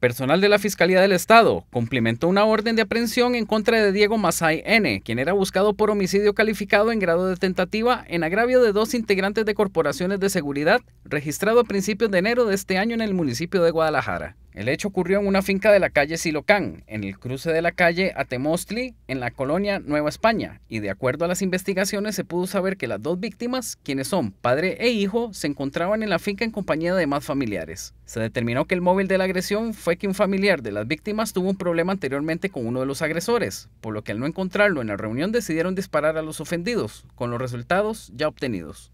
Personal de la Fiscalía del Estado cumplimentó una orden de aprehensión en contra de Diego Masay N., quien era buscado por homicidio calificado en grado de tentativa en agravio de dos integrantes de corporaciones de seguridad, registrado a principios de enero de este año en el municipio de Guadalajara. El hecho ocurrió en una finca de la calle Silocán, en el cruce de la calle Atemostli, en la colonia Nueva España, y de acuerdo a las investigaciones se pudo saber que las dos víctimas, quienes son padre e hijo, se encontraban en la finca en compañía de más familiares. Se determinó que el móvil de la agresión fue que un familiar de las víctimas tuvo un problema anteriormente con uno de los agresores, por lo que al no encontrarlo en la reunión decidieron disparar a los ofendidos, con los resultados ya obtenidos.